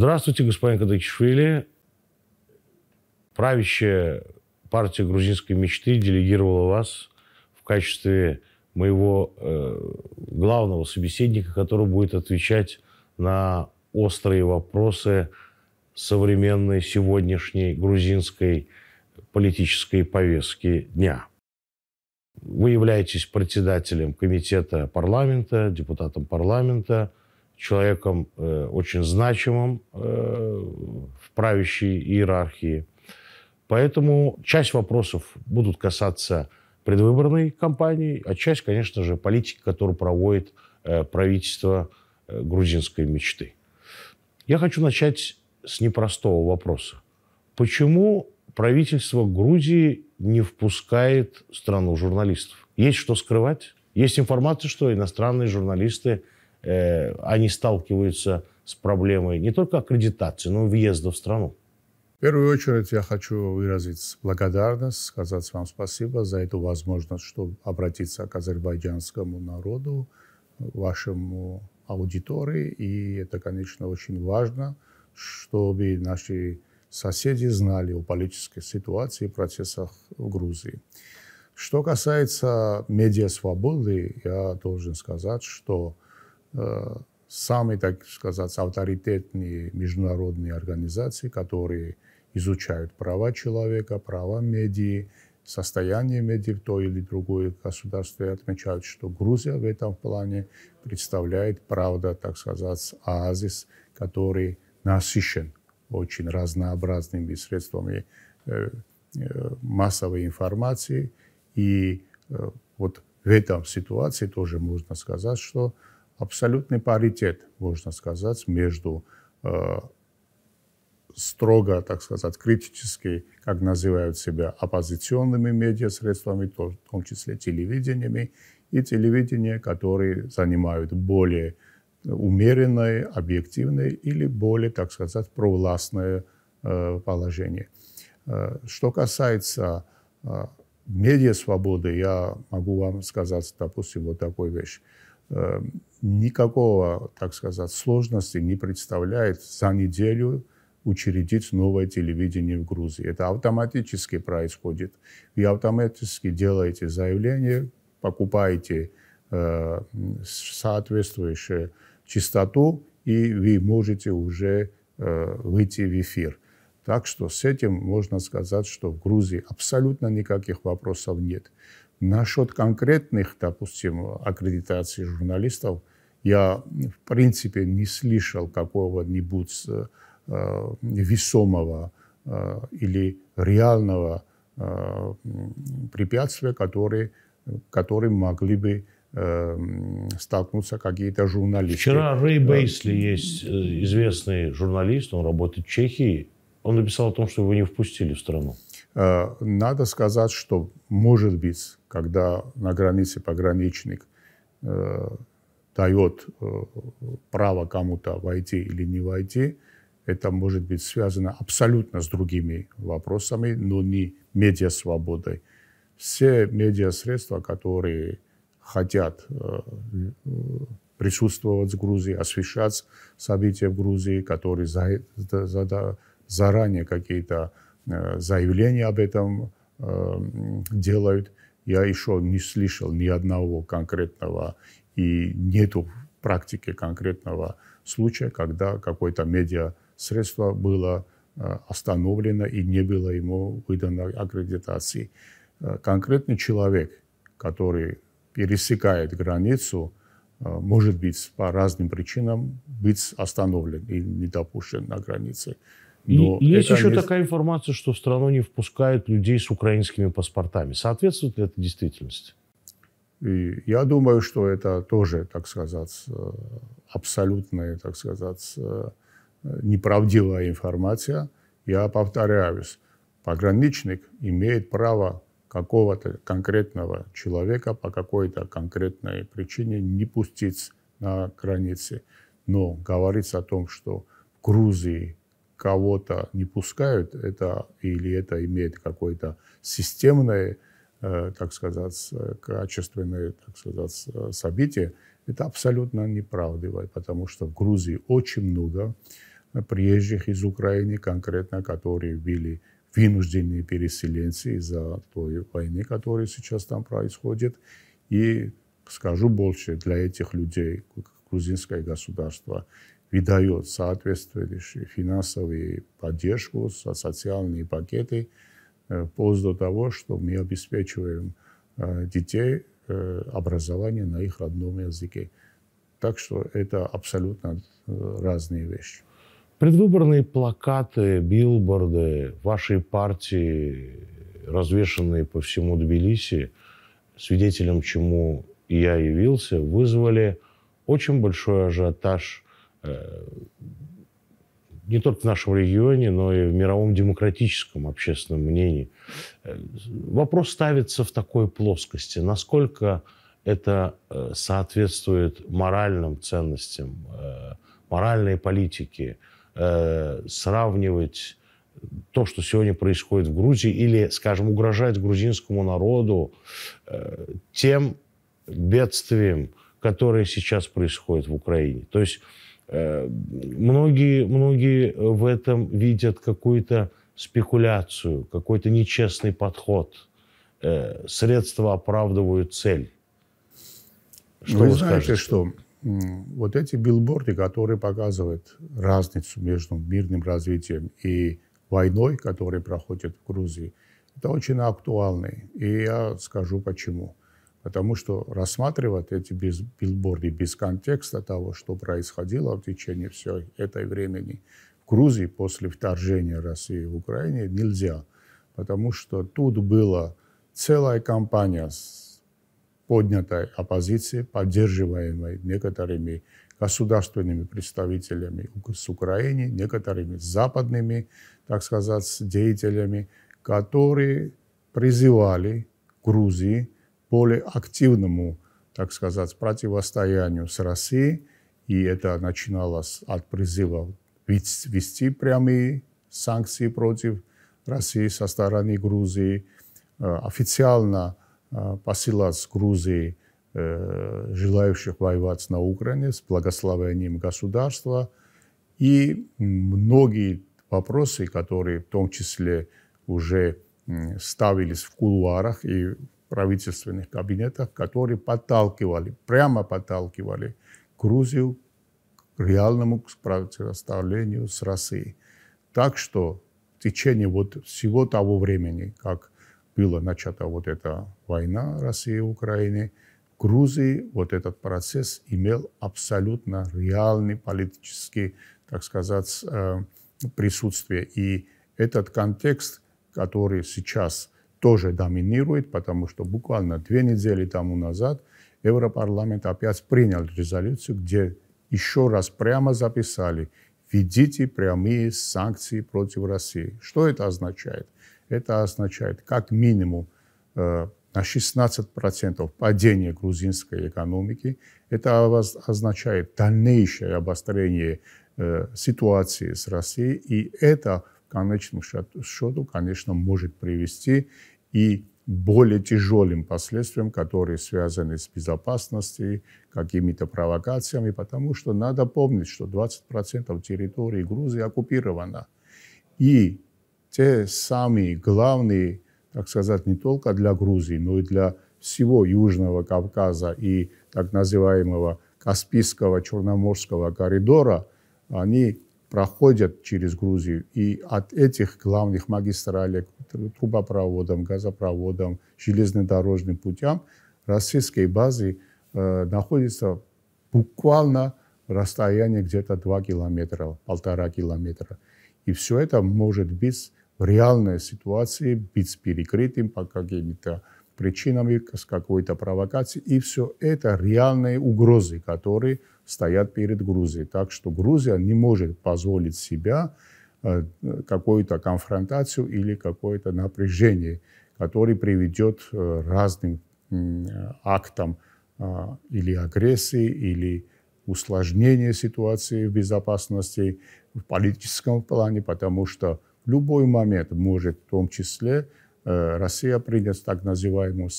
Здравствуйте, господин Кадакишвили. Правящая партия грузинской мечты делегировала вас в качестве моего э, главного собеседника, который будет отвечать на острые вопросы современной сегодняшней грузинской политической повестки дня. Вы являетесь председателем комитета парламента, депутатом парламента – человеком э, очень значимым э, в правящей иерархии. Поэтому часть вопросов будут касаться предвыборной кампании, а часть, конечно же, политики, которую проводит э, правительство э, грузинской мечты. Я хочу начать с непростого вопроса. Почему правительство Грузии не впускает страну журналистов? Есть что скрывать? Есть информация, что иностранные журналисты Э, они сталкиваются с проблемой не только аккредитации, но и въезда в страну? В первую очередь я хочу выразить благодарность, сказать вам спасибо за эту возможность, чтобы обратиться к азербайджанскому народу, вашему аудитории. И это, конечно, очень важно, чтобы наши соседи знали о политической ситуации и процессах в Грузии. Что касается медиасвободы, я должен сказать, что самые, так сказать, авторитетные международные организации, которые изучают права человека, права медии, состояние медиа в то или другое государство и отмечают, что Грузия в этом плане представляет, правда, так сказать, оазис, который насыщен очень разнообразными средствами э, э, массовой информации. И э, вот в этом ситуации тоже можно сказать, что абсолютный паритет, можно сказать, между э, строго, так сказать, критически, как называют себя, оппозиционными медиасредствами, в том числе телевидениями, и телевидения, которые занимают более э, умеренное, объективное или более, так сказать, провластное э, положение. Э, что касается э, медиасвободы, я могу вам сказать, допустим, вот такую вещь э, никакого, так сказать, сложности не представляет за неделю учредить новое телевидение в Грузии. Это автоматически происходит. Вы автоматически делаете заявление, покупаете э, соответствующую частоту, и вы можете уже э, выйти в эфир. Так что с этим можно сказать, что в Грузии абсолютно никаких вопросов нет. Насчет конкретных, допустим, аккредитаций журналистов, я, в принципе, не слышал какого-нибудь э, э, весомого э, или реального препятствия, которые, которым могли бы столкнуться какие-то журналисты. Вчера Рэй Бейсли есть известный журналист, он работает в Чехии. Он написал о том, что его не впустили в страну. Надо сказать, что, может быть, когда на границе пограничник э, дает э, право кому-то войти или не войти, это может быть связано абсолютно с другими вопросами, но не медиасвободой. Все медиасредства, которые хотят э, присутствовать в Грузии, освещать события в Грузии, которые за, э, за, за, заранее какие-то э, заявления об этом э, делают, я еще не слышал ни одного конкретного и нету практики конкретного случая, когда какое-то медиасредство было э, остановлено и не было ему выдано аккредитации. Э, конкретный человек, который пересекает границу, э, может быть по разным причинам быть остановлен и не допущен на границе. Но и, есть еще не... такая информация, что в страну не впускают людей с украинскими паспортами. Соответствует ли это действительности? И я думаю, что это тоже, так сказать, э, абсолютная, так сказать, э, неправдивая информация. Я повторяюсь, пограничник имеет право какого-то конкретного человека по какой-то конкретной причине не пустить на границе. Но говорится о том, что в Грузии кого-то не пускают, это или это имеет какой-то системное, э, так сказать, э, качественное, так сказать, э, событие, это абсолютно неправдиво, потому что в Грузии очень много приезжих из Украины, конкретно, которые были вынужденные переселенцы из-за той войны, которая сейчас там происходит. И скажу больше, для этих людей грузинское государство выдает соответствующую финансовую поддержку, социальные пакеты э, в того, что мы обеспечиваем э, детей э, образование на их родном языке. Так что это абсолютно разные вещи. Предвыборные плакаты, билборды вашей партии, развешенные по всему Тбилиси, свидетелем чему я явился, вызвали очень большой ажиотаж – Э, не только в нашем регионе, но и в мировом демократическом общественном мнении. Э, вопрос ставится в такой плоскости. Насколько это э, соответствует моральным ценностям, моральной политике, сравнивать то, что сегодня происходит в Грузии, или, скажем, угрожать грузинскому народу тем бедствием, которое сейчас происходит в Украине. То есть Многие, многие э, в этом видят какую-то спекуляцию, какой-то нечестный подход. Э, средства оправдывают цель. Что вы, вы знаете, скажете? что вот эти билборды, которые показывают разницу между мирным развитием и войной, которая проходит в Грузии, это очень актуально. И я скажу почему. Потому что рассматривать эти без, билборды без контекста того, что происходило в течение всего этой времени в Грузии после вторжения России в Украине нельзя. Потому что тут была целая кампания с поднятой оппозиции, поддерживаемой некоторыми государственными представителями с Украины, некоторыми западными, так сказать, деятелями, которые призывали Грузии более активному, так сказать, противостоянию с Россией. И это начиналось от призыва ввести прямые санкции против России со стороны Грузии, э, официально э, посылать с Грузии э, желающих воевать на Украине с благословением государства. И многие вопросы, которые в том числе уже ставились в кулуарах и правительственных кабинетах, которые подталкивали, прямо подталкивали Грузию к реальному противоставлению с Россией. Так что в течение вот всего того времени, как была начата вот эта война России и Украины, в Грузии вот этот процесс имел абсолютно реальный политический, так сказать, э, присутствие. И этот контекст, который сейчас – тоже доминирует, потому что буквально две недели тому назад Европарламент опять принял резолюцию, где еще раз прямо записали «Введите прямые санкции против России». Что это означает? Это означает как минимум э, на 16% падение грузинской экономики. Это означает дальнейшее обострение э, ситуации с Россией, и это в конечном счету, конечно, может привести и более тяжелым последствиям, которые связаны с безопасностью, какими-то провокациями, потому что надо помнить, что 20% территории Грузии оккупировано. И те самые главные, так сказать, не только для Грузии, но и для всего Южного Кавказа и так называемого Каспийского Черноморского коридора, они проходят через Грузию. И от этих главных магистралей ну, трубопроводам, газопроводам, железнодорожным путям российской базы э, находится буквально расстояние где-то 2 километра, полтора километра. И все это может быть в реальной ситуации, быть перекрытым по каким-то причинам с какой-то провокацией. И все это реальные угрозы, которые стоят перед Грузией. Так что Грузия не может позволить себя Э, какую-то конфронтацию или какое-то напряжение, которое приведет э, разным актам э, или агрессии, или усложнения ситуации в безопасности в политическом плане, потому что в любой момент может в том числе Россия принять так называемую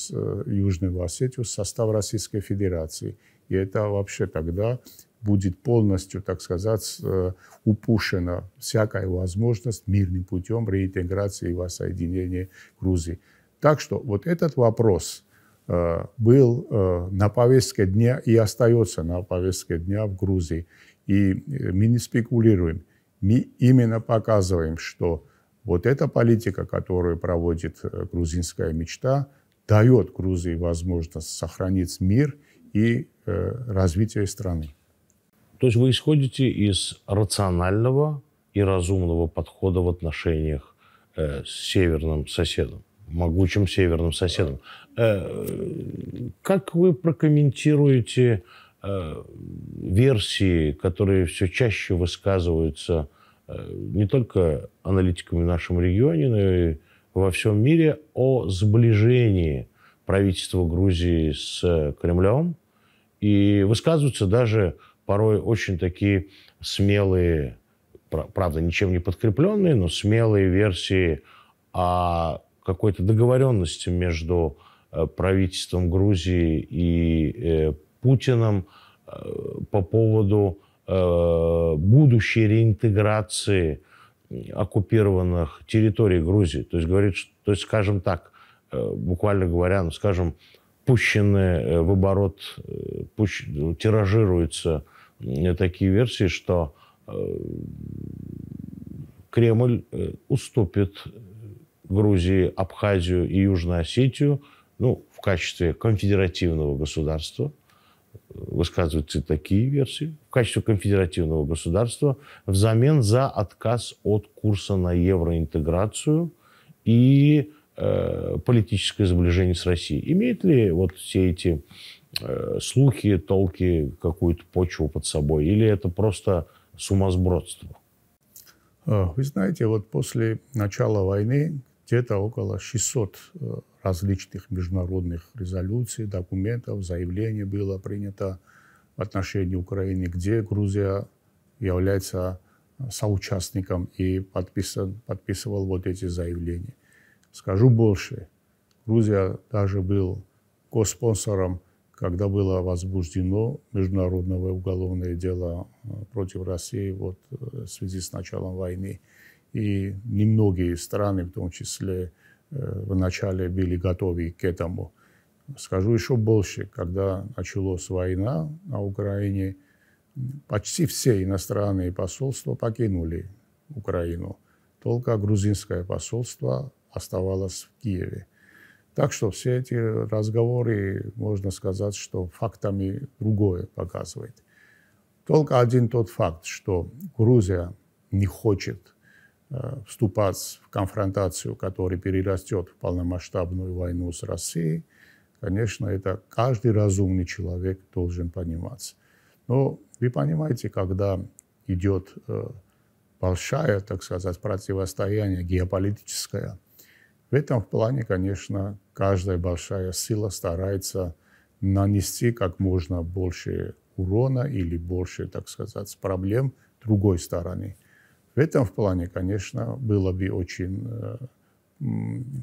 Южную Осетию в состав Российской Федерации. И это вообще тогда будет полностью, так сказать, э, упущена всякая возможность мирным путем реинтеграции и воссоединения Грузии. Так что вот этот вопрос э, был э, на повестке дня и остается на повестке дня в Грузии. И мы не спекулируем, мы именно показываем, что вот эта политика, которую проводит грузинская мечта, дает Грузии возможность сохранить мир и развитие страны. То есть вы исходите из рационального и разумного подхода в отношениях э, с северным соседом, могучим северным соседом. Э, как вы прокомментируете э, версии, которые все чаще высказываются э, не только аналитиками в нашем регионе, но и во всем мире о сближении правительства Грузии с э, Кремлем? И высказываются даже порой очень такие смелые, правда, ничем не подкрепленные, но смелые версии о какой-то договоренности между э, правительством Грузии и э, Путиным э, по поводу будущей реинтеграции оккупированных территорий Грузии. То есть, говорит, то есть, скажем так, буквально говоря, ну, скажем, пущены в оборот, пущ, тиражируется Э, такие версии, что э, Кремль э, уступит Грузии, Абхазию и Южную Осетию ну, в качестве конфедеративного государства. Высказываются такие версии. В качестве конфедеративного государства взамен за отказ от курса на евроинтеграцию и э, политическое сближение с Россией. Имеет ли вот все эти Э, слухи, толки, какую-то почву под собой? Или это просто сумасбродство? Э, вы знаете, вот после начала войны где-то около 600 э, различных международных резолюций, документов, заявлений было принято в отношении Украины, где Грузия является соучастником и подписан, подписывал вот эти заявления. Скажу больше, Грузия даже был коспонсором когда было возбуждено международное уголовное дело э, против России вот, э, в связи с началом войны. И немногие страны, в том числе, э, вначале были готовы к этому. Скажу еще больше, когда началась война на Украине, почти все иностранные посольства покинули Украину. Только грузинское посольство оставалось в Киеве. Так что все эти разговоры, можно сказать, что фактами другое показывает. Только один тот факт, что Грузия не хочет э, вступать в конфронтацию, которая перерастет в полномасштабную войну с Россией, конечно, это каждый разумный человек должен понимать. Но вы понимаете, когда идет э, большая, так сказать, противостояние геополитическое, в этом плане, конечно, каждая большая сила старается нанести как можно больше урона или больше, так сказать, проблем другой стороны. В этом плане, конечно, было бы очень э,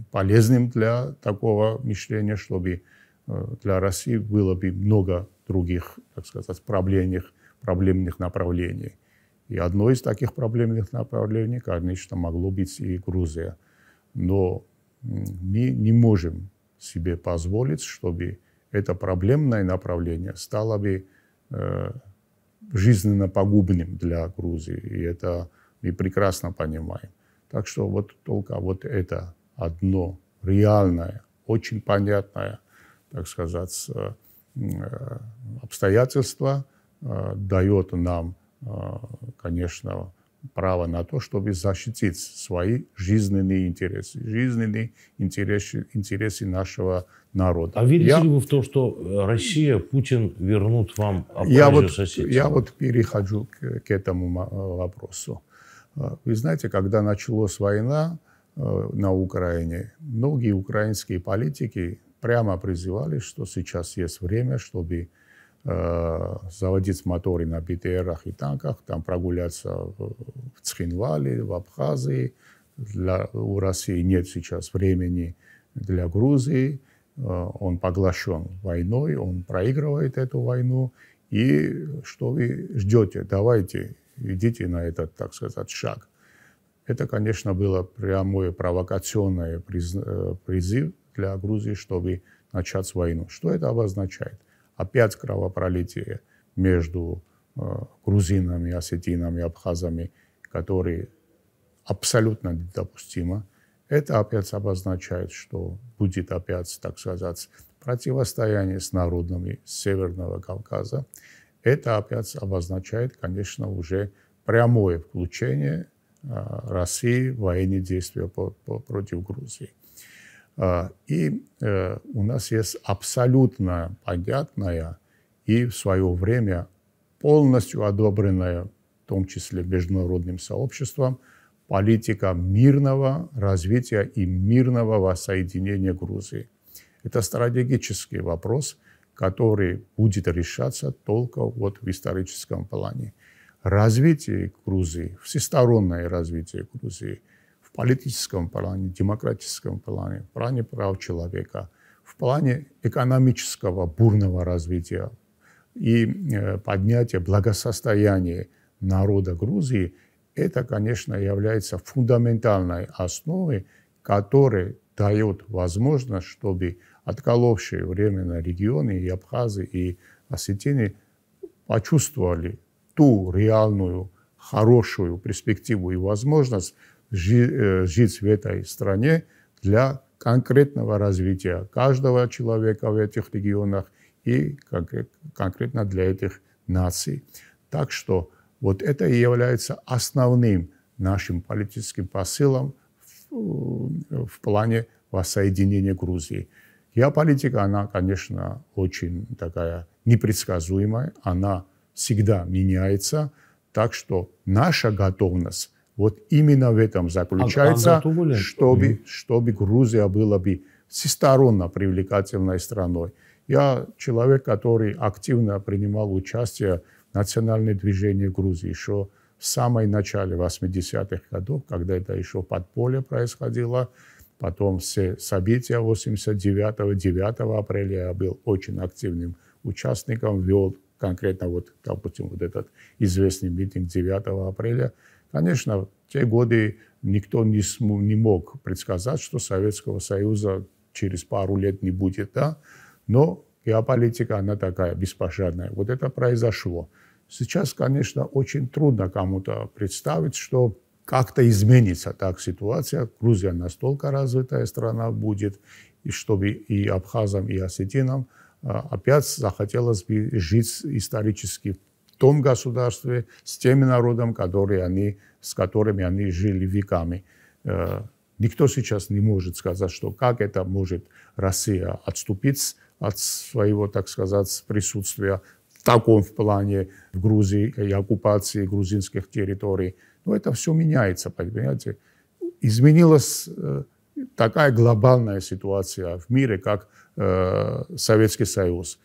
полезным для такого мышления, чтобы э, для России было бы много других, так сказать, проблемных, проблемных направлений. И одно из таких проблемных направлений, конечно, могло быть и Грузия. Но мы не можем себе позволить, чтобы это проблемное направление стало бы э, жизненно погубным для Грузии. И это мы прекрасно понимаем. Так что вот только вот это одно реальное, очень понятное, так сказать, э, обстоятельство э, дает нам, э, конечно, право на то, чтобы защитить свои жизненные интересы, жизненные интересы, интересы нашего народа. А верите я, ли вы в то, что э, Россия, Путин вернут вам а я вот, соседей? Я вот перехожу к, к этому э, вопросу. Э, вы знаете, когда началась война на Украине, многие украинские политики прямо призывали, что сейчас есть время, чтобы Э, заводить моторы на БТРах и танках, там прогуляться в Цхинвале, в Абхазии. Для, у России нет сейчас времени для Грузии. Э, он поглощен войной, он проигрывает эту войну. И что вы ждете? Давайте, идите на этот, так сказать, шаг. Это, конечно, было прямое провокационное э, призыв для Грузии, чтобы начать войну. Что это обозначает? опять кровопролитие между э, грузинами, осетинами, абхазами, которые абсолютно недопустимо. Это опять обозначает, что будет опять, так сказать, противостояние с народами Северного Кавказа. Это опять обозначает, конечно, уже прямое включение э, России в военные действия по против Грузии. А, и э, у нас есть абсолютно понятная и в свое время полностью одобренная, в том числе международным сообществом, политика мирного развития и мирного воссоединения Грузии. Это стратегический вопрос, который будет решаться только вот в историческом плане. Развитие Грузии, всестороннее развитие Грузии – в политическом плане, демократическом плане, в плане прав человека, в плане экономического бурного развития и э, поднятия благосостояния народа Грузии, это, конечно, является фундаментальной основой, которая дает возможность, чтобы отколовшие временно регионы и Абхазы, и Осетины почувствовали ту реальную, хорошую перспективу и возможность, Э, жить в этой стране для конкретного развития каждого человека в этих регионах и конкретно для этих наций. Так что вот это и является основным нашим политическим посылом в, в плане воссоединения Грузии. Геополитика, она, конечно, очень такая непредсказуемая, она всегда меняется, так что наша готовность вот именно в этом заключается, а, чтобы, чтобы Грузия была бы всесторонно привлекательной страной. Я человек, который активно принимал участие в национальном движении в Грузии еще в самом начале 80-х годов, когда это еще подполье происходило. Потом все события 89-го, 9 апреля я был очень активным участником, вел конкретно вот, допустим, вот этот известный митинг 9 апреля – Конечно, в те годы никто не, смог не мог предсказать, что Советского Союза через пару лет не будет, да? но геополитика, она такая беспощадная. Вот это произошло. Сейчас, конечно, очень трудно кому-то представить, что как-то изменится так ситуация. Грузия настолько развитая страна будет, и чтобы и абхазам, и осетинам а, опять захотелось бы жить исторически том государстве, с теми народами, которые они, с которыми они жили веками. Э, никто сейчас не может сказать, что как это может Россия отступить от своего, так сказать, присутствия в таком в плане в Грузии и оккупации грузинских территорий. Но это все меняется, понимаете. Изменилась э, такая глобальная ситуация в мире, как э, Советский Союз.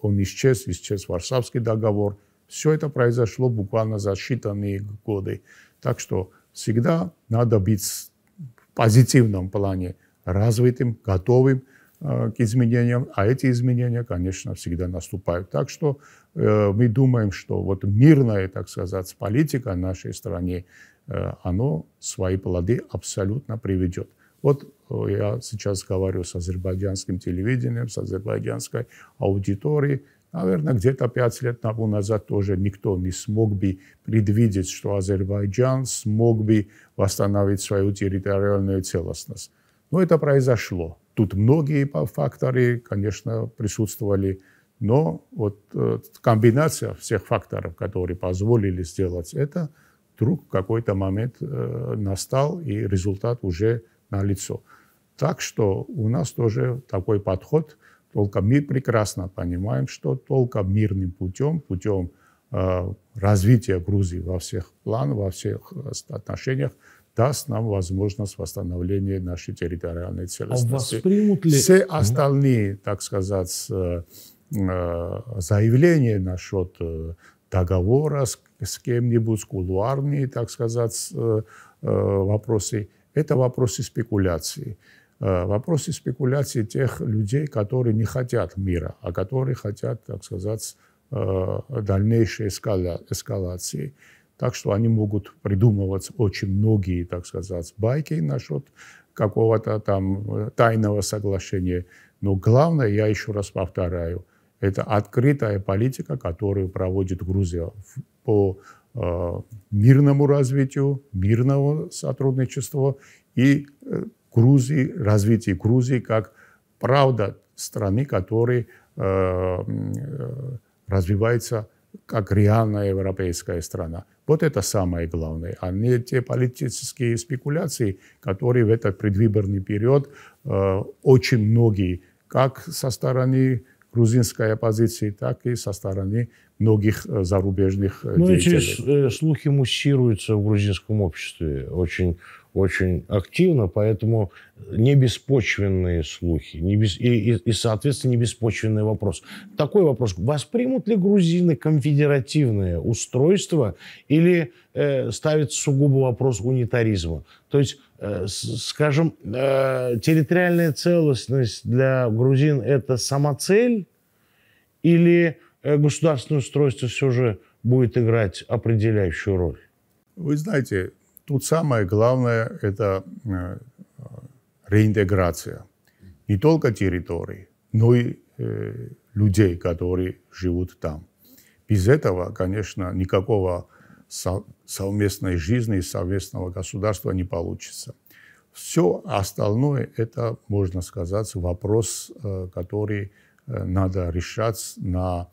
Он исчез, исчез Варшавский договор – все это произошло буквально за считанные годы. Так что всегда надо быть в позитивном плане развитым, готовым э, к изменениям, а эти изменения, конечно, всегда наступают. Так что э, мы думаем, что вот мирная, так сказать, политика нашей стране, э, оно свои плоды абсолютно приведет. Вот э, я сейчас говорю с азербайджанским телевидением, с азербайджанской аудиторией, Наверное, где-то пять лет тому назад тоже никто не смог бы предвидеть, что Азербайджан смог бы восстановить свою территориальную целостность. Но это произошло. Тут многие факторы, конечно, присутствовали, но вот э, комбинация всех факторов, которые позволили сделать это, вдруг в какой-то момент э, настал, и результат уже налицо. Так что у нас тоже такой подход – только мы прекрасно понимаем, что только мирным путем, путем э, развития Грузии во всех планах, во всех э, отношениях, даст нам возможность восстановления нашей территориальной а целостности. А ли... Все остальные, так сказать, э, заявления насчет э, договора с, с кем-нибудь, кулуарные, так сказать, э, вопросы, это вопросы спекуляции. Э, вопросы спекуляции тех людей, которые не хотят мира, а которые хотят, так сказать, э, дальнейшей эскалации. Так что они могут придумывать очень многие, так сказать, байки насчет какого-то там э, тайного соглашения. Но главное, я еще раз повторяю, это открытая политика, которую проводит Грузия по мирному развитию, мирного сотрудничества и Грузии, развитие Грузии как правда страны, которая э, э, развивается как реальная европейская страна. Вот это самое главное, а не те политические спекуляции, которые в этот предвыборный период э, очень многие, как со стороны грузинской оппозиции, так и со стороны многих э, зарубежных ну, э, деятелей. Ну и через э, слухи муссируются в грузинском обществе. Очень очень активно, поэтому не беспочвенные слухи не без, и, и, и, соответственно, не беспочвенный вопрос. Такой вопрос, воспримут ли грузины конфедеративное устройство или э, ставится сугубо вопрос унитаризма? То есть, э, скажем, э, территориальная целостность для грузин – это самоцель или э, государственное устройство все же будет играть определяющую роль? Вы знаете, Тут самое главное – это э, реинтеграция не только территорий, но и э, людей, которые живут там. Без этого, конечно, никакого совместной жизни и совместного государства не получится. Все остальное – это, можно сказать, вопрос, э, который надо решать на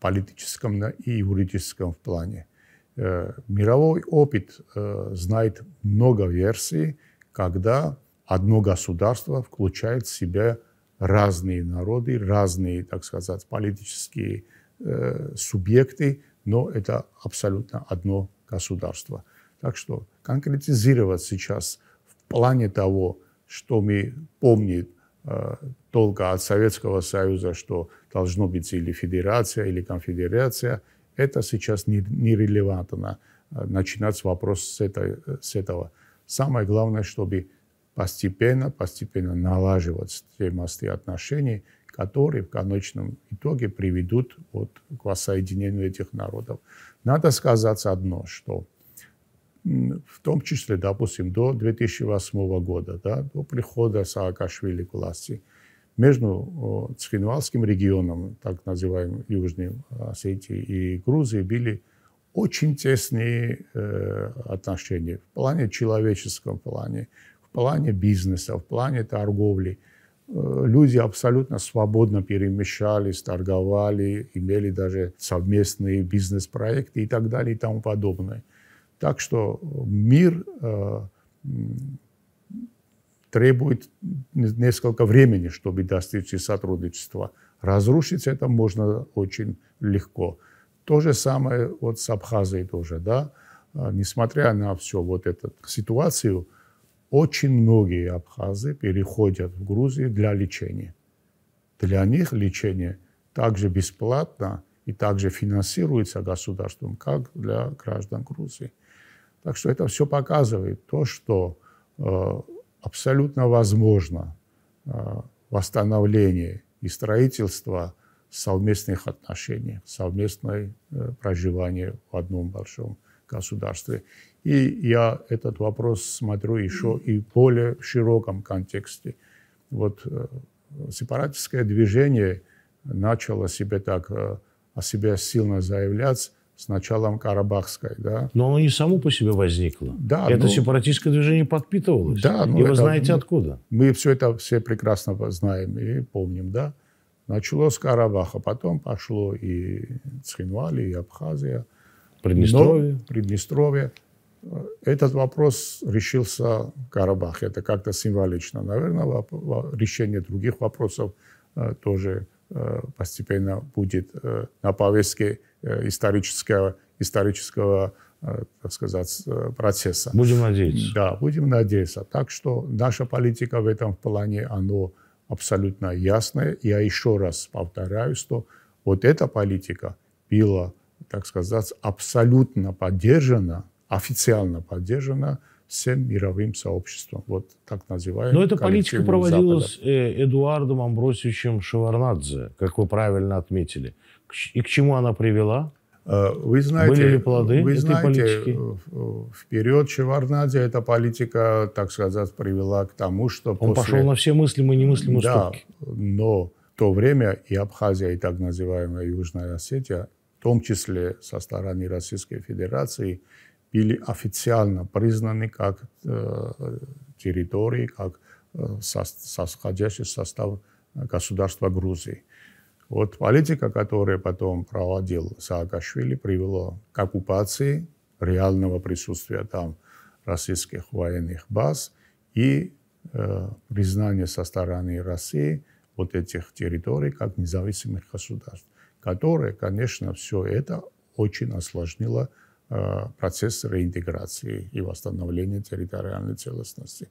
политическом и юридическом плане. Э, мировой опыт э, знает много версий, когда одно государство включает в себя разные народы, разные, так сказать, политические э, субъекты, но это абсолютно одно государство. Так что конкретизировать сейчас в плане того, что мы помним э, только от Советского Союза, что должно быть или федерация, или конфедерация – это сейчас нерелевантно. Не э, Начинать вопрос с, этой, э, с этого. Самое главное, чтобы постепенно, постепенно налаживать те мосты отношений, которые в конечном итоге приведут вот к воссоединению этих народов. Надо сказать одно, что в том числе, допустим, до 2008 года, да, до прихода Саакашвили к власти – между Цхинвалским регионом, так называемым Южным Осетией и Грузией, были очень тесные э, отношения в плане человеческом, в плане, в плане бизнеса, в плане торговли. Э, люди абсолютно свободно перемещались, торговали, имели даже совместные бизнес-проекты и так далее и тому подобное. Так что мир э, требует несколько времени, чтобы достичь сотрудничества. Разрушить это можно очень легко. То же самое вот с Абхазией тоже, да. А, несмотря на всю вот эту ситуацию, очень многие абхазы переходят в Грузию для лечения. Для них лечение также бесплатно и также финансируется государством, как для граждан Грузии. Так что это все показывает то, что а, абсолютно возможно э, восстановление и строительство совместных отношений, совместное э, проживание в одном большом государстве. И я этот вопрос смотрю еще и в более широком контексте. Вот э, сепаратистское движение начало себе так о себе сильно заявлять с началом Карабахской, да. Но оно не само по себе возникло. Да. Это ну, сепаратистское движение подпитывалось. Да. Ну, и это, вы знаете мы, откуда. Мы все это все прекрасно знаем и помним, да. Начало с Карабаха, потом пошло и Цхинвали, и Абхазия. Приднестровье. Но, Приднестровье. Этот вопрос решился в Карабахе. Это как-то символично. Наверное, решение других вопросов э, тоже э, постепенно будет э, на повестке Э, исторического, исторического э, так сказать, э, процесса. Будем надеяться. Да, будем надеяться. Так что наша политика в этом плане, она абсолютно ясная. Я еще раз повторяю, что вот эта политика была, так сказать, абсолютно поддержана, официально поддержана всем мировым сообществом. Вот так называемым. Но эта политика проводилась Запада. Эдуардом Амбросевичем Шеварнадзе, как вы правильно отметили и к чему она привела? Э, вы знаете, Были ли плоды вы знаете, политики? Э, Вперед, период эта политика, так сказать, привела к тому, что Он после... пошел на все мыслимые и немыслимые да, уступки. но в то время и Абхазия, и так называемая Южная Осетия, в том числе со стороны Российской Федерации, были официально признаны как э, территории, как э, со, со, входящий состав государства Грузии. Вот политика, которая потом проводил Саакашвили, привела к оккупации реального присутствия там российских военных баз и э, признание со стороны России вот этих территорий как независимых государств, которые, конечно, все это очень осложнило э, процесс реинтеграции и восстановления территориальной целостности.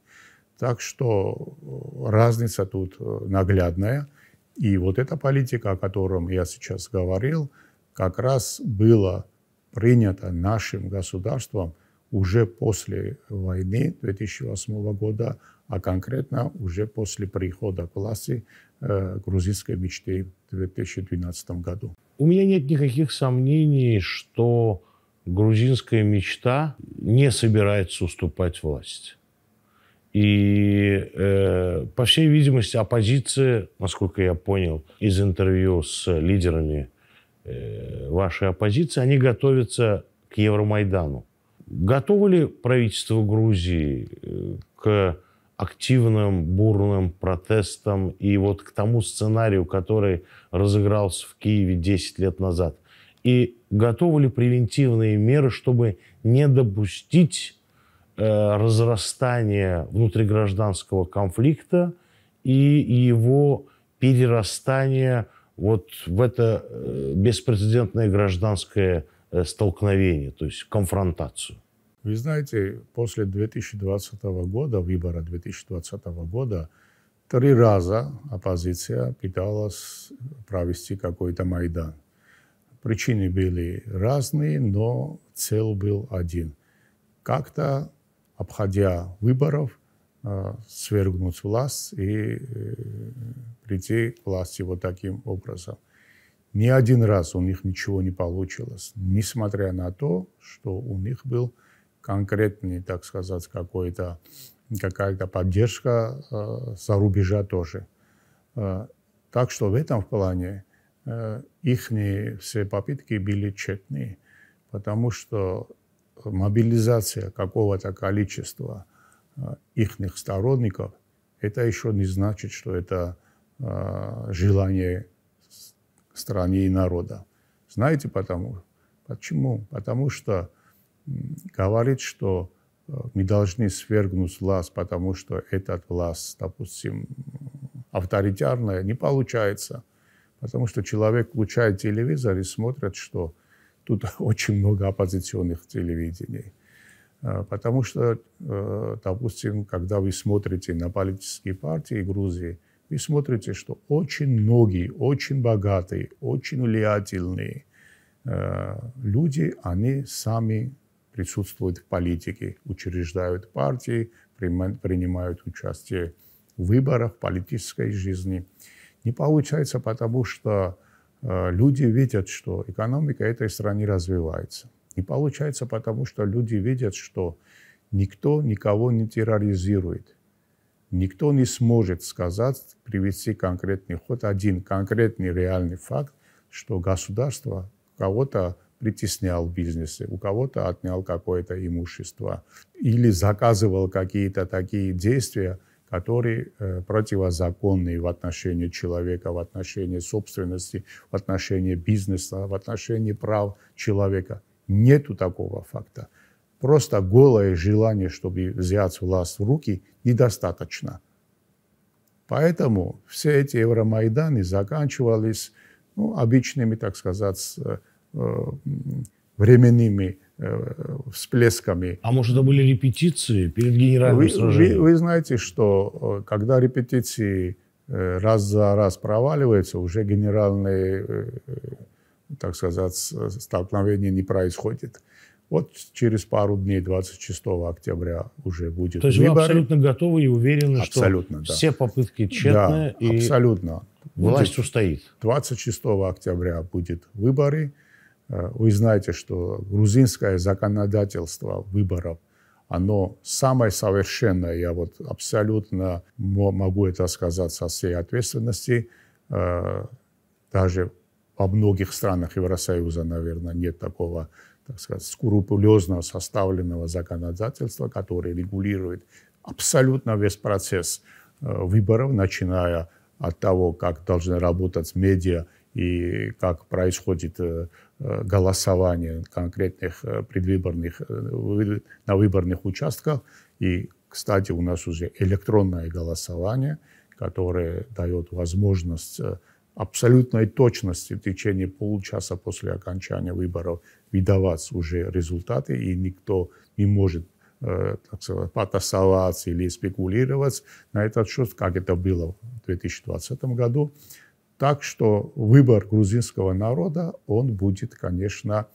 Так что э, разница тут э, наглядная – и вот эта политика, о котором я сейчас говорил, как раз была принята нашим государством уже после войны 2008 года, а конкретно уже после прихода к власти э, грузинской мечты в 2012 году. У меня нет никаких сомнений, что грузинская мечта не собирается уступать власть. И, э, по всей видимости, оппозиция, насколько я понял из интервью с лидерами э, вашей оппозиции, они готовятся к Евромайдану. Готовы ли правительство Грузии э, к активным, бурным протестам и вот к тому сценарию, который разыгрался в Киеве 10 лет назад? И готовы ли превентивные меры, чтобы не допустить Э, разрастание внутригражданского конфликта и его перерастание вот в это э, беспрецедентное гражданское э, столкновение, то есть конфронтацию. Вы знаете, после 2020 года, выбора 2020 года, три раза оппозиция пыталась провести какой-то Майдан. Причины были разные, но цель был один. Как-то обходя выборов, э, свергнуть власть и э, прийти к власти вот таким образом. Ни один раз у них ничего не получилось, несмотря на то, что у них был конкретный, так сказать, какой-то какая-то поддержка э, со рубежа тоже. Э, так что в этом плане э, их все попытки были тщетны, потому что мобилизация какого-то количества э, их сторонников, это еще не значит, что это э, желание страны и народа. Знаете потому? Почему? Потому что говорит, что э, мы должны свергнуть власть, потому что этот власть, допустим, авторитарная, не получается. Потому что человек включает телевизор и смотрит, что Тут очень много оппозиционных телевидений. Э, потому что, э, допустим, когда вы смотрите на политические партии Грузии, вы смотрите, что очень многие, очень богатые, очень влиятельные э, люди, они сами присутствуют в политике, учреждают партии, принимают участие в выборах, в политической жизни. Не получается, потому что Э, люди видят, что экономика этой страны развивается. И получается потому, что люди видят, что никто никого не терроризирует. Никто не сможет сказать, привести конкретный ход, один конкретный реальный факт, что государство кого-то притеснял в бизнесе, у кого-то отнял какое-то имущество или заказывал какие-то такие действия – который э, противозаконный в отношении человека, в отношении собственности, в отношении бизнеса, в отношении прав человека. Нету такого факта. Просто голое желание, чтобы взять власть в руки, недостаточно. Поэтому все эти Евромайданы заканчивались ну, обычными, так сказать, э, временными Э, всплесками. А может, это были репетиции перед генеральным вы, сражением? Вы, вы знаете, что э, когда репетиции э, раз за раз проваливаются, уже генеральные, так сказать, столкновения не происходит. Вот через пару дней, 26 октября, уже будет То есть выборы. вы абсолютно готовы и уверены, абсолютно, что да. все попытки тщетны? Да, и абсолютно. Власть будет. устоит? 26 октября будет выборы. Э, вы знаете, что грузинское законодательство выборов, оно самое совершенное, я вот абсолютно могу это сказать со всей ответственности, э, даже во многих странах Евросоюза, наверное, нет такого, так сказать, скрупулезного составленного законодательства, которое регулирует абсолютно весь процесс э, выборов, начиная от того, как должны работать медиа и как происходит Э, голосования конкретных э, предвыборных э, на выборных участках. И, кстати, у нас уже электронное голосование, которое дает возможность абсолютной точности в течение полчаса после окончания выборов выдавать уже результаты, и никто не может так сказать, потасоваться или спекулировать на этот счет, как это было в 2020 году. Так что выбор грузинского народа, он будет, конечно,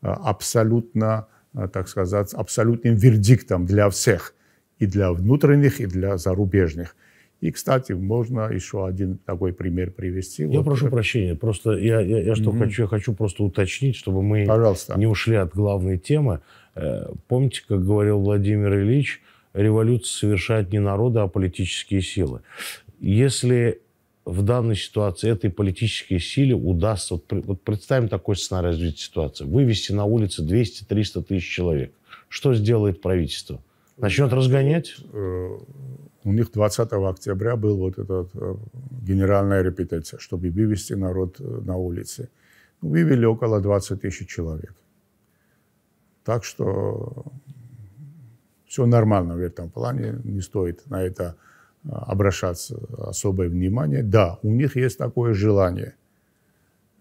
э, абсолютно, э, так сказать, абсолютным вердиктом для всех, и для внутренних, и для зарубежных. И, кстати, можно еще один такой пример привести. Я вот прошу это. прощения, просто я, я, я что mm-hmm. хочу, я хочу просто уточнить, чтобы мы Пожалуйста. не ушли от главной темы. Э, помните, как говорил Владимир Ильич, революцию совершают не народы, а политические силы. Если в данной ситуации этой политической силе удастся, вот, вот представим такой сценарий развития ситуации, вывести на улицы 200-300 тысяч человек. Что сделает правительство? Начнет ну, разгонять? Э, у них 20 октября был вот эта э, генеральная репетиция, чтобы вывести народ э, на улицы. Ну, вывели около 20 тысяч человек. Так что все нормально в этом плане, не стоит на это обращаться особое внимание. Да, у них есть такое желание.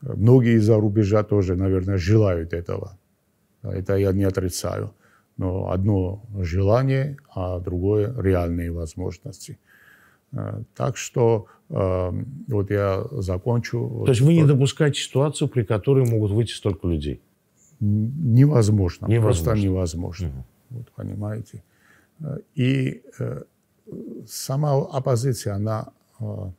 Многие из-за рубежа тоже, наверное, желают этого. Это я не отрицаю. Но одно желание, а другое реальные возможности. Э, так что э, вот я закончу. То есть вы не допускаете ситуацию, при которой могут выйти столько людей? Невозможно. невозможно. Просто невозможно. Угу. Вот, понимаете? Э, и сама оппозиция, она... Э,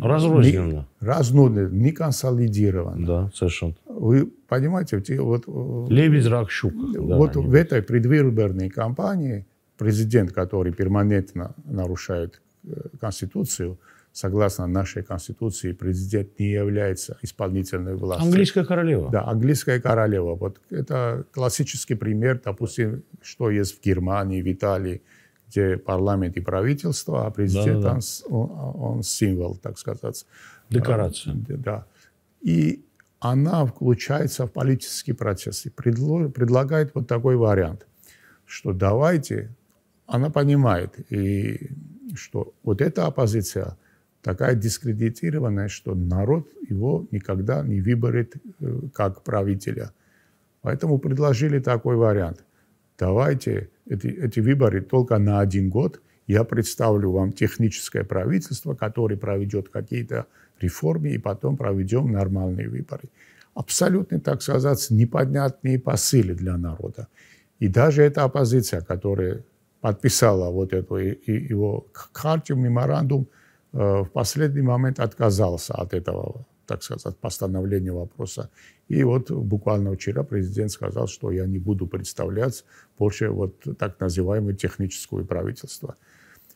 разрознена Не, не консолидирована. Да, совершенно. Вы понимаете, вот... Э, Лебедь, рак, щука. Э, вот да, в этой предвыборной кампании президент, который перманентно нарушает Конституцию, согласно нашей Конституции, президент не является исполнительной властью. Английская королева. Да, английская королева. Вот это классический пример, допустим, что есть в Германии, в Италии – где парламент и правительство, а президент, да, да, да. Он, он символ, так сказать. Декорация. Э, да. И она включается в политический процесс и предлагает вот такой вариант, что давайте, она понимает, и что вот эта оппозиция такая дискредитированная, что народ его никогда не выберет э, как правителя. Поэтому предложили такой вариант – давайте эти, эти выборы только на один год. Я представлю вам техническое правительство, которое проведет какие-то реформы, и потом проведем нормальные выборы. Абсолютно, так сказать, непонятные посылы для народа. И даже эта оппозиция, которая подписала вот эту его карту меморандум, э, в последний момент отказался от этого, так сказать, постановления вопроса. И вот буквально вчера президент сказал, что я не буду представлять больше вот так называемое техническое правительство.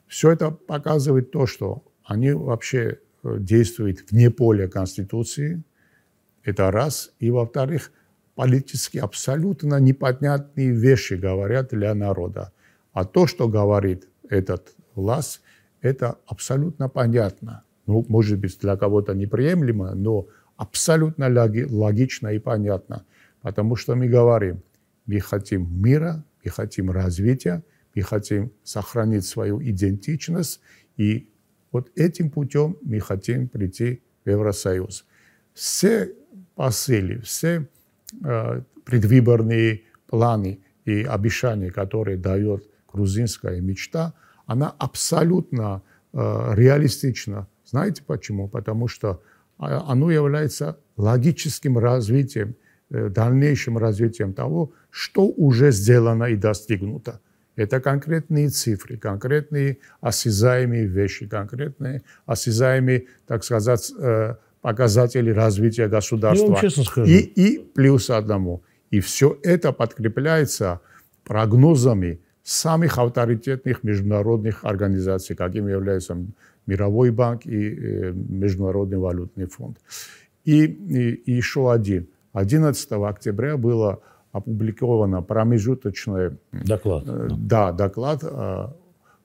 Все это показывает то, что они вообще э, действуют вне поля Конституции. Это раз. И, во-вторых, политически абсолютно непонятные вещи говорят для народа. А то, что говорит этот власть, это абсолютно понятно. Ну, может быть, для кого-то неприемлемо, но абсолютно логично и понятно. Потому что мы говорим, мы хотим мира, мы хотим развития, мы хотим сохранить свою идентичность. И вот этим путем мы хотим прийти в Евросоюз. Все посыли, все э, предвыборные планы и обещания, которые дает грузинская мечта, она абсолютно э, реалистична. Знаете почему? Потому что а, оно является логическим развитием, э, дальнейшим развитием того, что уже сделано и достигнуто. Это конкретные цифры, конкретные осязаемые вещи, конкретные осязаемые, так сказать, э, показатели развития государства. Ну, я вам скажу. И, и плюс одному. И все это подкрепляется прогнозами самых авторитетных международных организаций, какими являются Мировой банк и э, Международный валютный фонд. И, и, и еще один. 11 октября было опубликовано промежуточный доклад, э, да, доклад э,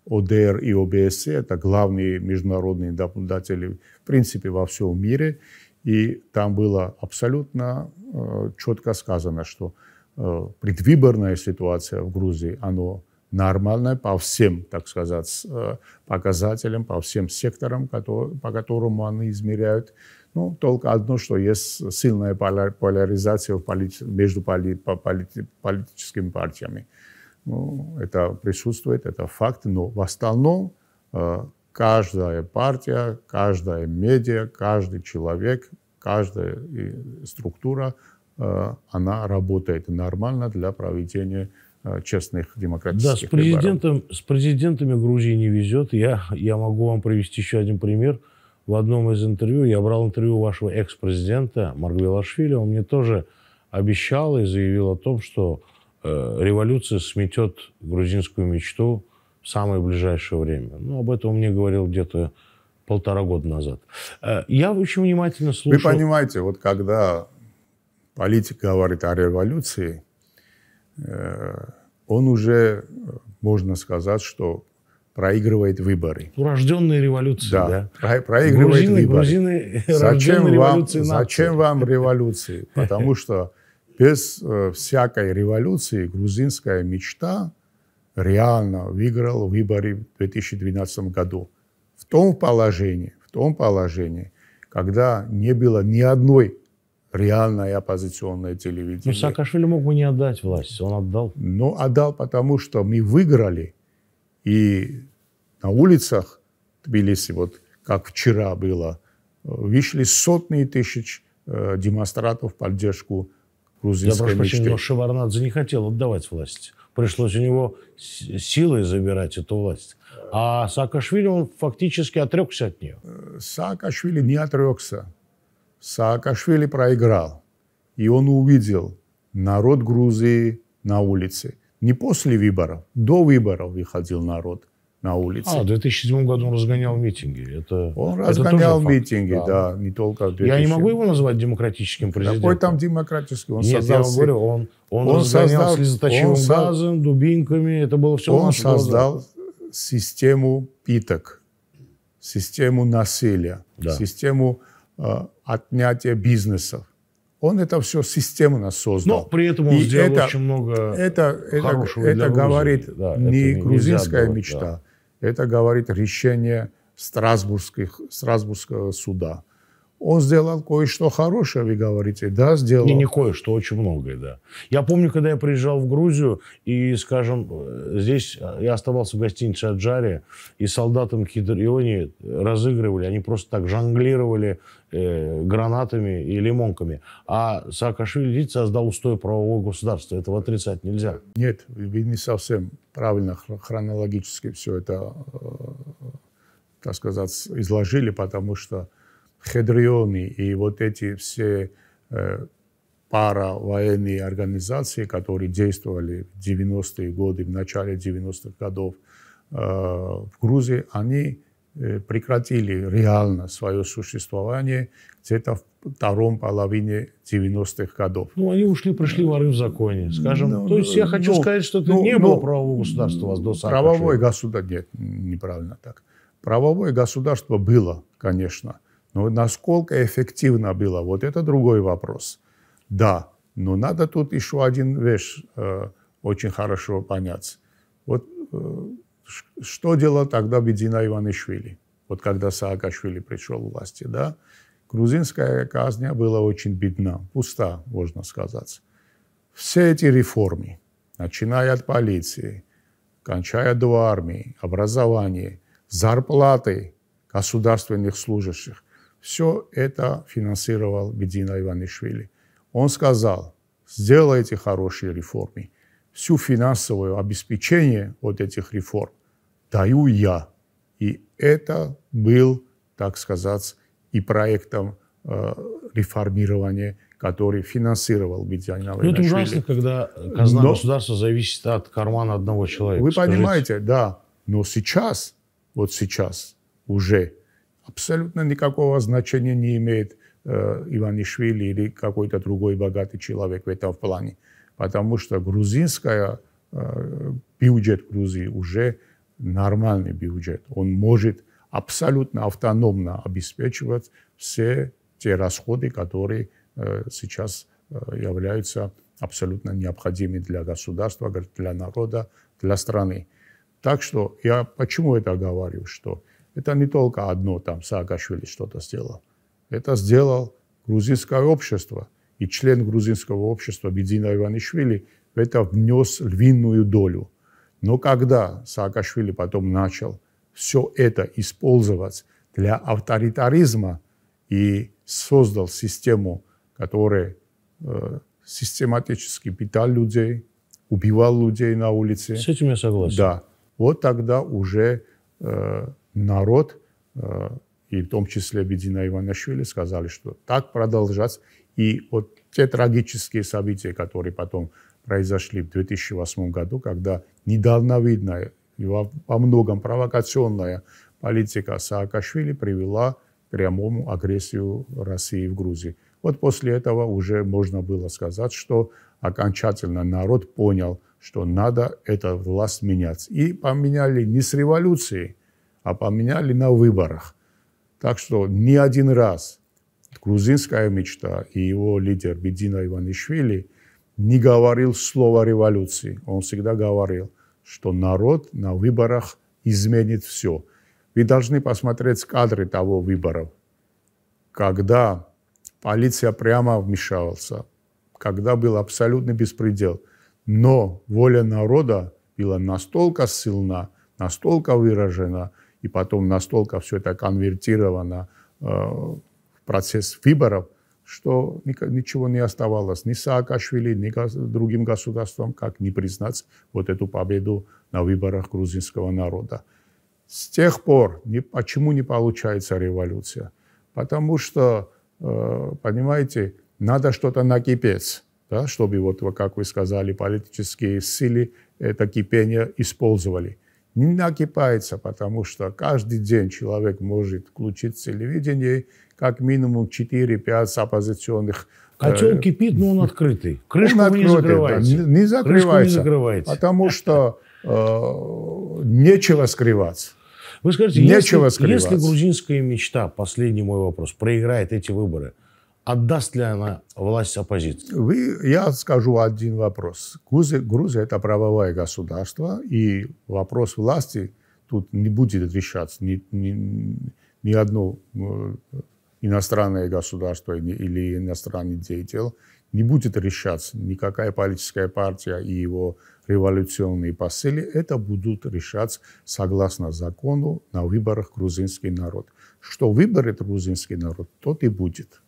ОДР и ОБСЕ, это главные международные наблюдатели, в принципе, во всем мире. И там было абсолютно э, четко сказано, что э, предвыборная ситуация в Грузии, она нормальная по всем, так сказать, э, показателям, по всем секторам, по которым они измеряют. Ну, только одно, что есть сильная поляризация между политическими партиями. Ну, это присутствует, это факт, но в остальном э, каждая партия, каждая медиа, каждый человек, каждая структура, э, она работает нормально для проведения Э, честных демократических Да, с президентом, выборов. с президентами Грузии не везет. Я, я могу вам привести еще один пример. В одном из интервью, я брал интервью вашего экс-президента Маргвелашвили, он мне тоже обещал и заявил о том, что э, революция сметет грузинскую мечту в самое ближайшее время. Ну, об этом он мне говорил где-то полтора года назад. Э, я очень внимательно слушал... Вы понимаете, вот когда политик говорит о революции, э, он уже, э, можно сказать, что проигрывает выборы. Рожденные революции, да. да? Про, проигрывает грузины, выборы. Грузины зачем вам, зачем вам революции? Потому что без э, всякой революции грузинская мечта реально выиграла выборы в 2012 году. В том положении, в том положении, когда не было ни одной реальное оппозиционное телевидение. Но ну, Саакашвили мог бы не отдать власть, он отдал. Ну, отдал, потому что мы выиграли. И на улицах Тбилиси, вот как вчера было, вышли сотни тысяч э, демонстрантов в поддержку грузинской Я прошу мечты. прощения, но Шеварнадзе не хотел отдавать власть. Пришлось у него силой забирать эту власть. А Саакашвили, он фактически отрекся от нее. Э, Саакашвили не отрекся. Саакашвили проиграл, и он увидел народ Грузии на улице. Не после выборов, до выборов выходил народ на улице. А, в 2007 году он разгонял митинги. Это, он разгонял тоже митинги, да. да, не только... 2000. Я не могу его назвать демократическим президентом. Какой там демократический? Он Нет, создал... я вам говорю, он, он, он разгонял создал... слезоточивым он газом, дубинками, это было все Он создал глазах. систему питок, систему насилия, да. систему Э, отнятия бизнесов. Он это все системно создал. Но при этом он и сделал это, очень много это, это, хорошего Это для говорит Да, не это грузинская делать, мечта, да. это говорит решение Страсбургских, Страсбургского суда он сделал кое-что хорошее, вы говорите, да, сделал? Не, не кое-что, очень многое, да. Я помню, когда я приезжал в Грузию, и, скажем, э, здесь э, я оставался в гостинице Аджари, и солдатам Хидриони разыгрывали, они просто так жонглировали э, гранатами и лимонками. А Саакашвили создал устой правового государства, этого отрицать нельзя. Нет, вы не совсем правильно хронологически все это, э, так сказать, изложили, потому что Хедрионы и вот эти все э, пара военные организации, которые действовали в 90-е годы, в начале 90-х годов э, в Грузии, они э, прекратили реально свое существование где-то в втором половине 90-х годов. Ну, они ушли, пришли ну, воры в законе, скажем. Ну, То есть ну, я хочу ну, сказать, что это ну, не ну, было правового государства у а вас до Саакашвили. Правовое государство, нет, неправильно так. Правовое государство было, конечно. Но насколько эффективно было, вот это другой вопрос. Да, но надо тут еще один вещь э, очень хорошо понять. Вот э, что делал тогда Бедзина Иванишвили, вот когда Саакашвили пришел к власти, да? Грузинская казня была очень бедна, пуста, можно сказать. Все эти реформы, начиная от полиции, кончая до армии, образования, зарплаты государственных служащих, все это финансировал Бедина Иванишвили. Он сказал, сделайте хорошие реформы. Всю финансовое обеспечение вот этих реформ даю я. И это был, так сказать, и проектом э, реформирования который финансировал Бедзянинова. Ну, это ужасно, когда казна но, государства зависит от кармана одного человека. Вы скажите. понимаете, да. Но сейчас, вот сейчас уже абсолютно никакого значения не имеет э, Иванишвили или какой-то другой богатый человек в этом плане. Потому что грузинская, э, бюджет Грузии уже нормальный бюджет. Он может абсолютно автономно обеспечивать все те расходы, которые э, сейчас э, являются абсолютно необходимы для государства, для народа, для страны. Так что я почему это говорю, что это не только одно там Саакашвили что-то сделал. Это сделал грузинское общество. И член грузинского общества Бедзина Иванишвили в это внес львиную долю. Но когда Саакашвили потом начал все это использовать для авторитаризма и создал систему, которая э, систематически питал людей, убивал людей на улице. С этим я согласен. Да. Вот тогда уже э, народ, э, и в том числе Бедина Иванашвили, сказали, что так продолжаться И вот те трагические события, которые потом произошли в 2008 году, когда недалновидная и во, во многом провокационная политика Саакашвили привела к прямому агрессию России в Грузии. Вот после этого уже можно было сказать, что окончательно народ понял, что надо эту власть менять. И поменяли не с революцией, а поменяли на выборах. Так что ни один раз грузинская мечта и его лидер Бедина Иванишвили не говорил слова революции. Он всегда говорил, что народ на выборах изменит все. Вы должны посмотреть кадры того выбора, когда полиция прямо вмешивалась, когда был абсолютный беспредел. Но воля народа была настолько сильна, настолько выражена – и потом настолько все это конвертировано э, в процесс выборов, что ничего не оставалось ни Саакашвили, ни другим государством, как не признать вот эту победу на выборах грузинского народа. С тех пор не, почему не получается революция? Потому что, э, понимаете, надо что-то накипеть, да, чтобы, вот, как вы сказали, политические силы это кипение использовали – не накипается, потому что каждый день человек может включить телевидение, как минимум 4-5 оппозиционных э, Котел кипит, но он открытый. Крышку он открытый, не закрывается. Да, не закрывается. не закрывается. Потому что э, нечего скрываться. Вы скажите, Нечего если, скрываться. если грузинская мечта, последний мой вопрос, проиграет эти выборы – Отдаст ли она власть оппозиции? Вы, я скажу один вопрос. Грузия, Грузия – это правовое государство, и вопрос власти тут не будет решаться ни, ни, ни одно э, иностранное государство или иностранный деятель не будет решаться. Никакая политическая партия и его революционные посыли, это будут решаться согласно закону на выборах грузинский народ. Что выберет грузинский народ, тот и будет.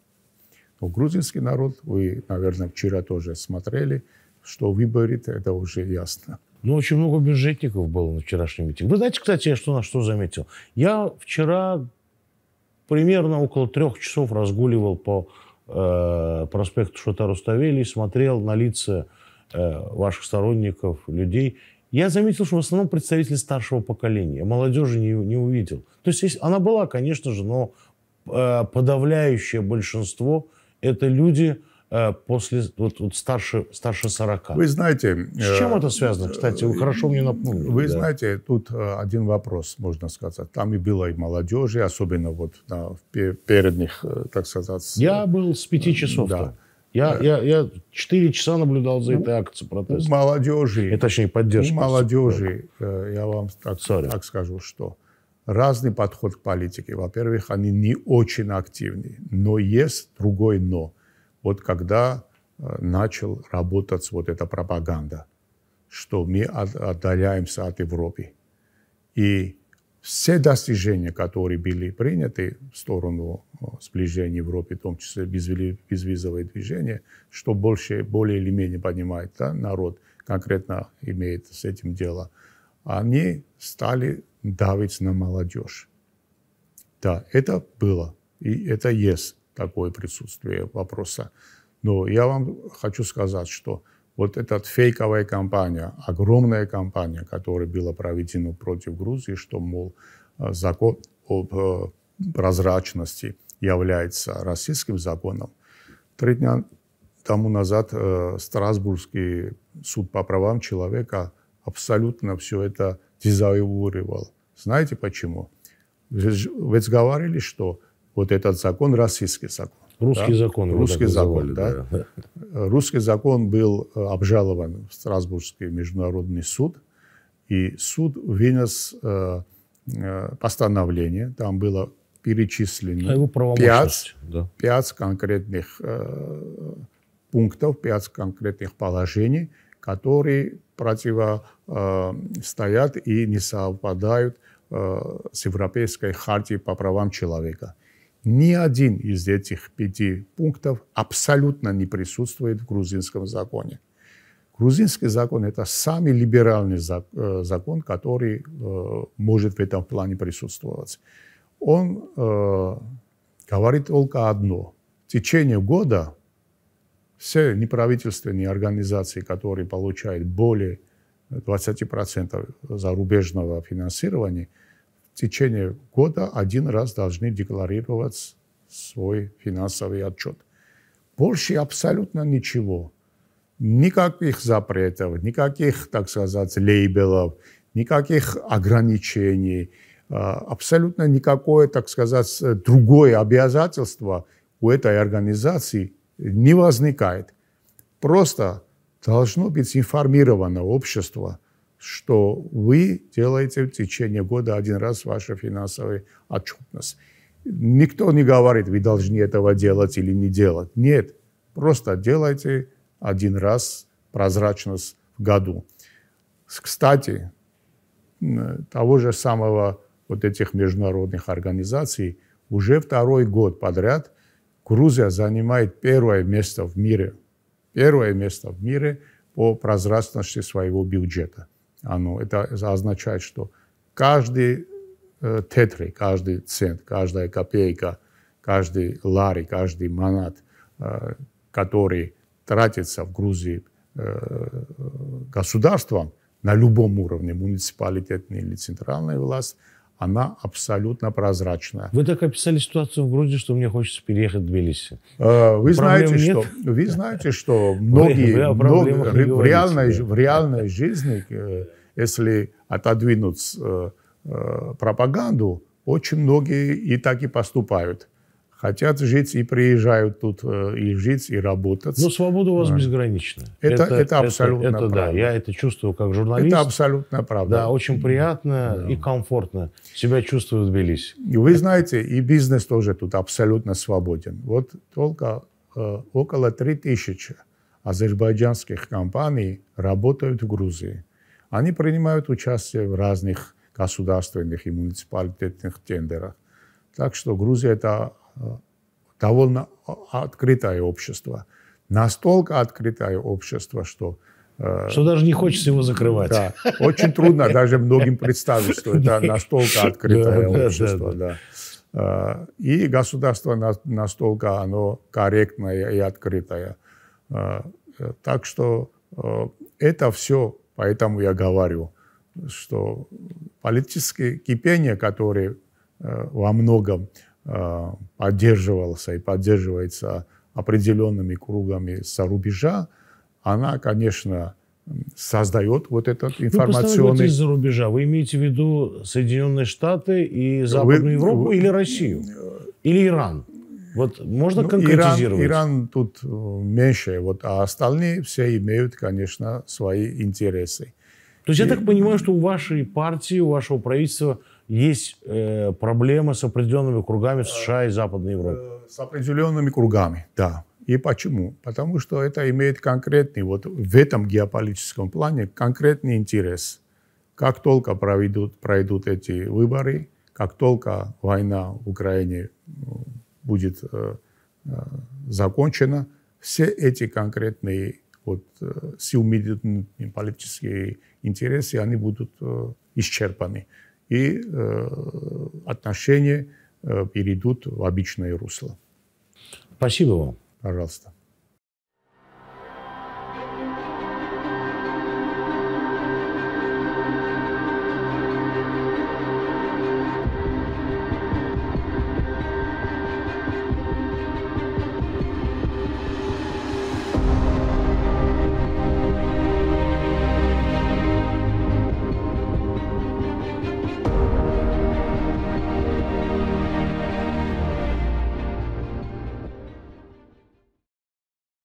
Ну, грузинский народ, вы, наверное, вчера тоже смотрели, что выборит, это уже ясно. Ну, очень много бюджетников было на вчерашнем митинге. Вы знаете, кстати, я что на что заметил? Я вчера примерно около трех часов разгуливал по э, проспекту Шотару Ставели, смотрел на лица э, ваших сторонников, людей. Я заметил, что в основном представители старшего поколения. Молодежи не, не увидел. То есть, есть она была, конечно же, но э, подавляющее большинство – это люди э, после вот, вот старше, старше 40. Вы знаете... С чем э, это связано, кстати? Вы хорошо мне напомнили. Вы да. знаете, тут э, один вопрос, можно сказать. Там и было и молодежи, особенно вот на да, передних, так сказать... Я был с 5 часов. Да. Я, я, я 4 часа наблюдал за ну, этой акцией протеста. молодежи... И, точнее, поддержки. молодежи, я вам так, так скажу, что разный подход к политике. Во-первых, они не очень активны, но есть другой «но». Вот когда э, начал работать вот эта пропаганда, что мы отдаляемся от Европы. И все достижения, которые были приняты в сторону э, сближения Европы, в том числе безвизовое движение, что больше, более или менее понимает да, народ, конкретно имеет с этим дело, они стали давить на молодежь. Да, это было, и это есть такое присутствие вопроса. Но я вам хочу сказать, что вот эта фейковая кампания, огромная кампания, которая была проведена против Грузии, что, мол, э, закон об э, прозрачности является российским законом. Три дня тому назад э, Страсбургский суд по правам человека абсолютно все это дезавуировал. Знаете почему? Ведь говорили, что вот этот закон российский закон. Русский да? закон. Русский закон, да. да. Русский закон был э, обжалован в Страсбургский международный суд, и суд вынес э, э постановление, там было перечислено а пять, да. пять конкретных э, пунктов, пять конкретных положений – которые противостоят и не совпадают э, с Европейской хартией по правам человека. Ни один из этих пяти пунктов абсолютно не присутствует в грузинском законе. Грузинский закон – это самый либеральный э, закон, который э, может в этом плане присутствовать. Он говорит только одно. В течение года все неправительственные организации, которые получают более 20% зарубежного финансирования, в течение года один раз должны декларировать свой финансовый отчет. Больше абсолютно ничего. Никаких запретов, никаких, так сказать, лейбелов, никаких ограничений, а, абсолютно никакое, так сказать, другое обязательство у этой организации – не возникает. Просто должно быть информировано общество, что вы делаете в течение года один раз вашу финансовую отчетность. Никто не говорит, вы должны этого делать или не делать. Нет, просто делайте один раз прозрачность в году. Кстати, того же самого вот этих международных организаций уже второй год подряд Грузия занимает первое место в мире. Первое место в мире по прозрачности своего бюджета. Оно, это означает, что каждый э, тетри, каждый цент, каждая копейка, каждый лари, каждый манат, э, который тратится в Грузии э, государством на любом уровне, муниципалитетный или центральная власть, она абсолютно прозрачная. Вы так описали ситуацию в Грузии, что мне хочется переехать в Тбилиси. Э, вы Проблем знаете, нет? что, вы знаете, что многие, в, реальной, в реальной жизни, э, если отодвинуть э, пропаганду, очень многие и так и поступают хотят жить и приезжают тут э, и жить, и работать. Но свобода у вас да. безгранична. Это, это, это абсолютно это, это, правда. Да, я это чувствую как журналист. Это абсолютно правда. Да, очень приятно да. и комфортно себя чувствую в Тбилиси. И вы знаете, и бизнес тоже тут абсолютно свободен. Вот только э, около 3000 азербайджанских компаний работают в Грузии. Они принимают участие в разных государственных и муниципалитетных тендерах. Так что Грузия – это довольно открытое общество. Настолько открытое общество, что... Э, что даже не хочется его закрывать. Да, очень трудно даже многим представить, что это настолько открытое общество. Э, и государство настолько оно корректное и открытое. Э, так что это все, поэтому я говорю, что политические кипения, которые во многом поддерживался э, и поддерживается определенными кругами со рубежа, она, конечно, создает вот этот информационный... Вы из-за рубежа. Вы имеете в виду Соединенные Штаты и Западную вы, Европу вы... или Россию? Э, или Иран? Вот можно ну, конкретизировать? Иран, Иран тут э, меньше, вот, а остальные все имеют, конечно, свои интересы. То есть и... я так понимаю, что у вашей партии, у вашего правительства есть э, проблемы с определенными кругами в э, США и Западной Европе. Э, с определенными кругами, да. И почему? Потому что это имеет конкретный, вот в этом геополитическом плане, конкретный интерес. Как только пройдут, пройдут эти выборы, как только война в Украине ну, будет э, э, закончена, все эти конкретные вот, э, сиумидитные политические интересы, они будут э, исчерпаны и э, отношения э, перейдут в обычное русло. Спасибо вам. Пожалуйста.